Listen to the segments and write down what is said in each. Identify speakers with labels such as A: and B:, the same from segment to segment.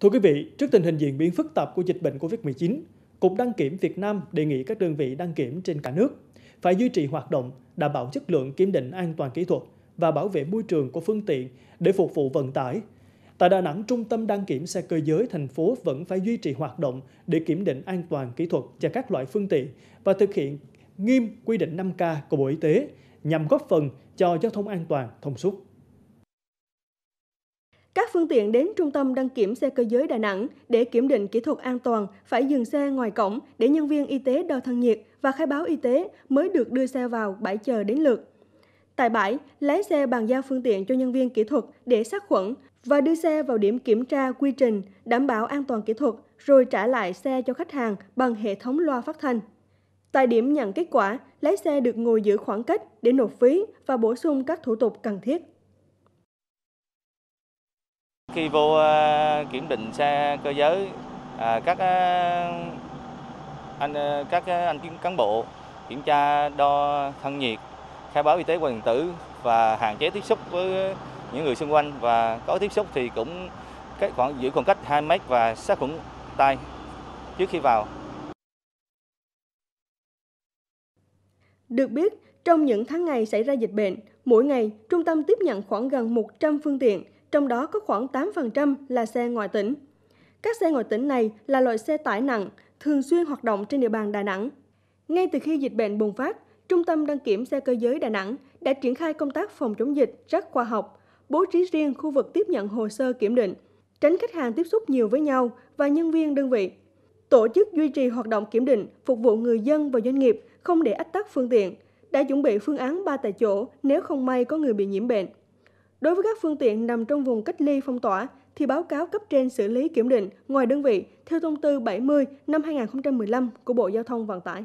A: Thưa quý vị, trước tình hình diễn biến phức tạp của dịch bệnh COVID-19, Cục Đăng kiểm Việt Nam đề nghị các đơn vị đăng kiểm trên cả nước phải duy trì hoạt động, đảm bảo chất lượng kiểm định an toàn kỹ thuật và bảo vệ môi trường của phương tiện để phục vụ vận tải. Tại Đà Nẵng, Trung tâm đăng kiểm xe cơ giới thành phố vẫn phải duy trì hoạt động để kiểm định an toàn kỹ thuật cho các loại phương tiện và thực hiện nghiêm quy định 5K của Bộ Y tế nhằm góp phần cho giao thông an toàn thông suốt.
B: Các phương tiện đến trung tâm đăng kiểm xe cơ giới Đà Nẵng để kiểm định kỹ thuật an toàn phải dừng xe ngoài cổng để nhân viên y tế đo thân nhiệt và khai báo y tế mới được đưa xe vào bãi chờ đến lượt. Tại bãi, lái xe bàn giao phương tiện cho nhân viên kỹ thuật để sát khuẩn và đưa xe vào điểm kiểm tra quy trình, đảm bảo an toàn kỹ thuật, rồi trả lại xe cho khách hàng bằng hệ thống loa phát thanh. Tại điểm nhận kết quả, lái xe được ngồi giữ khoảng cách để nộp phí và bổ sung các thủ tục cần thiết.
C: Khi vô ờ, kiểm định xe cơ giới, à, các ờ, anh ờ, các anh cán bộ kiểm tra đo thân nhiệt, khai báo y tế qua điện tử và hạn chế tiếp xúc với những người xung quanh và có tiếp xúc thì cũng cách khoảng giữ khoảng cách 2 mét và sát khuẩn tay trước khi vào.
B: Được biết, trong những tháng ngày xảy ra dịch bệnh, mỗi ngày trung tâm tiếp nhận khoảng gần 100 phương tiện trong đó có khoảng 8% là xe ngoại tỉnh. Các xe ngoại tỉnh này là loại xe tải nặng, thường xuyên hoạt động trên địa bàn Đà Nẵng. Ngay từ khi dịch bệnh bùng phát, Trung tâm đăng kiểm xe cơ giới Đà Nẵng đã triển khai công tác phòng chống dịch rất khoa học, bố trí riêng khu vực tiếp nhận hồ sơ kiểm định, tránh khách hàng tiếp xúc nhiều với nhau và nhân viên đơn vị. Tổ chức duy trì hoạt động kiểm định phục vụ người dân và doanh nghiệp, không để ách tắc phương tiện, đã chuẩn bị phương án ba tại chỗ nếu không may có người bị nhiễm bệnh. Đối với các phương tiện nằm trong vùng cách ly phong tỏa thì báo cáo cấp trên xử lý kiểm định ngoài đơn vị theo thông tư 70 năm 2015 của Bộ Giao thông Vận tải.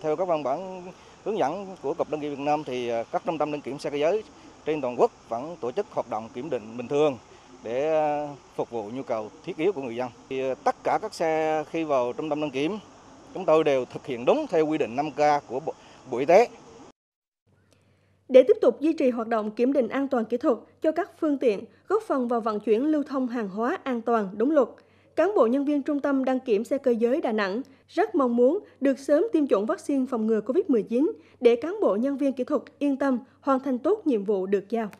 D: Theo các văn bản hướng dẫn của Cục Đăng kiểm Việt Nam thì à, các trung tâm đăng kiểm xe cơ giới trên toàn quốc vẫn tổ chức hoạt động kiểm định bình thường để à, phục vụ nhu cầu thiết yếu của người dân. Thì à, tất cả các xe khi vào trung tâm đăng kiểm chúng tôi đều thực hiện đúng theo quy định 5K của Bộ, Bộ Y tế
B: để tiếp tục duy trì hoạt động kiểm định an toàn kỹ thuật cho các phương tiện, góp phần vào vận chuyển lưu thông hàng hóa an toàn đúng luật. Cán bộ nhân viên Trung tâm đăng kiểm xe cơ giới Đà Nẵng rất mong muốn được sớm tiêm chủng vaccine phòng ngừa COVID-19 để cán bộ nhân viên kỹ thuật yên tâm hoàn thành tốt nhiệm vụ được giao.